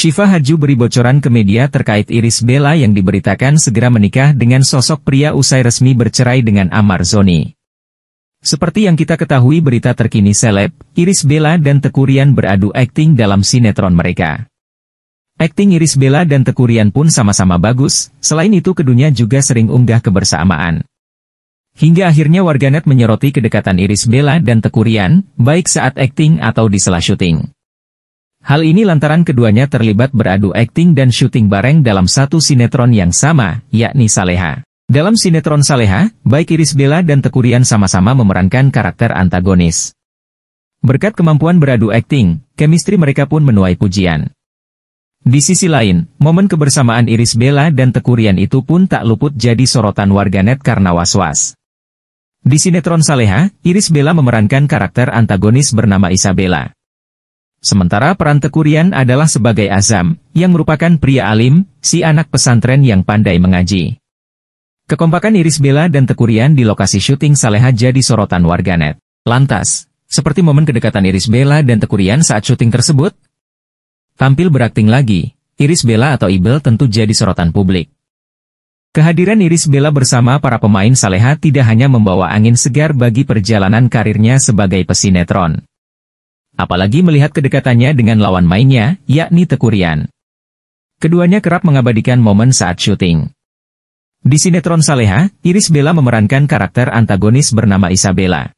Syifa Haju beri bocoran ke media terkait Iris Bella yang diberitakan segera menikah dengan sosok pria usai resmi bercerai dengan Amar Zoni. Seperti yang kita ketahui berita terkini seleb, Iris Bella dan Tekurian beradu akting dalam sinetron mereka. Akting Iris Bella dan Tekurian pun sama-sama bagus, selain itu keduanya juga sering unggah kebersamaan. Hingga akhirnya warganet menyoroti kedekatan Iris Bella dan Tekurian, baik saat akting atau di sela syuting. Hal ini lantaran keduanya terlibat beradu akting dan syuting bareng dalam satu sinetron yang sama, yakni Saleha. Dalam sinetron Saleha, baik Iris Bella dan Tekurian sama-sama memerankan karakter antagonis. Berkat kemampuan beradu akting, chemistry mereka pun menuai pujian. Di sisi lain, momen kebersamaan Iris Bella dan Tekurian itu pun tak luput jadi sorotan warganet karena was-was. Di sinetron Saleha, Iris Bella memerankan karakter antagonis bernama Isabella. Sementara peran Tekurian adalah sebagai Azam, yang merupakan pria alim, si anak pesantren yang pandai mengaji. Kekompakan Iris Bella dan Tekurian di lokasi syuting Saleha jadi sorotan warganet. Lantas, seperti momen kedekatan Iris Bella dan Tekurian saat syuting tersebut, tampil berakting lagi, Iris Bella atau Ibel tentu jadi sorotan publik. Kehadiran Iris Bella bersama para pemain Saleha tidak hanya membawa angin segar bagi perjalanan karirnya sebagai pesinetron apalagi melihat kedekatannya dengan lawan mainnya, yakni Tekurian. Keduanya kerap mengabadikan momen saat syuting. Di sinetron Saleha, Iris Bella memerankan karakter antagonis bernama Isabella.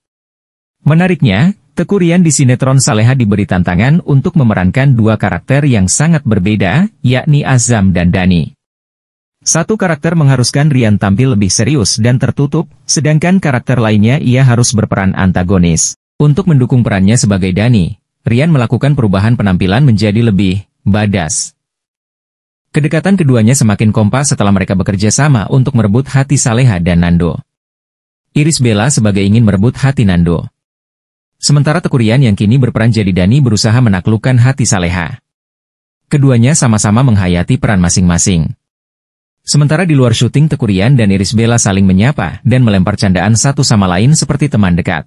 Menariknya, Tekurian di sinetron Saleha diberi tantangan untuk memerankan dua karakter yang sangat berbeda, yakni Azam dan Dani. Satu karakter mengharuskan Rian tampil lebih serius dan tertutup, sedangkan karakter lainnya ia harus berperan antagonis. Untuk mendukung perannya sebagai Dani, Rian melakukan perubahan penampilan menjadi lebih badas. Kedekatan keduanya semakin kompas setelah mereka bekerja sama untuk merebut hati Saleha dan Nando. Iris Bella sebagai ingin merebut hati Nando. Sementara Tekurian yang kini berperan jadi Dani berusaha menaklukkan hati Saleha. Keduanya sama-sama menghayati peran masing-masing. Sementara di luar syuting Tekurian dan Iris Bella saling menyapa dan melempar candaan satu sama lain seperti teman dekat.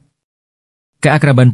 Keakraban pun.